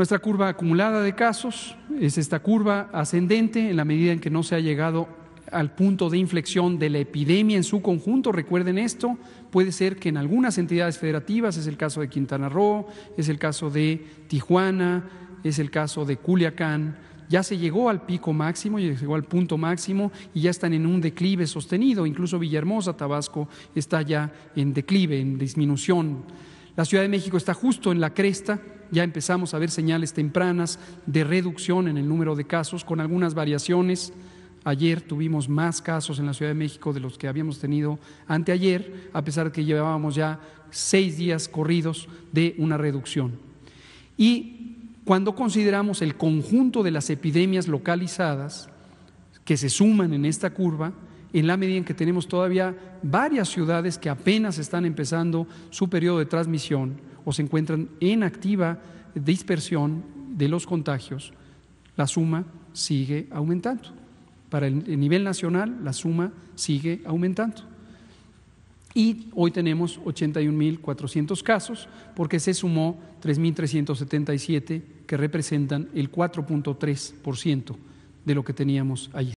Nuestra curva acumulada de casos es esta curva ascendente en la medida en que no se ha llegado al punto de inflexión de la epidemia en su conjunto. Recuerden esto, puede ser que en algunas entidades federativas, es el caso de Quintana Roo, es el caso de Tijuana, es el caso de Culiacán, ya se llegó al pico máximo, ya llegó al punto máximo y ya están en un declive sostenido. Incluso Villahermosa, Tabasco, está ya en declive, en disminución. La Ciudad de México está justo en la cresta, ya empezamos a ver señales tempranas de reducción en el número de casos, con algunas variaciones. Ayer tuvimos más casos en la Ciudad de México de los que habíamos tenido anteayer, a pesar de que llevábamos ya seis días corridos de una reducción. Y cuando consideramos el conjunto de las epidemias localizadas que se suman en esta curva, en la medida en que tenemos todavía varias ciudades que apenas están empezando su periodo de transmisión o se encuentran en activa dispersión de los contagios, la suma sigue aumentando. Para el nivel nacional, la suma sigue aumentando. Y hoy tenemos 81.400 casos porque se sumó 3.377 que representan el 4.3% de lo que teníamos allí.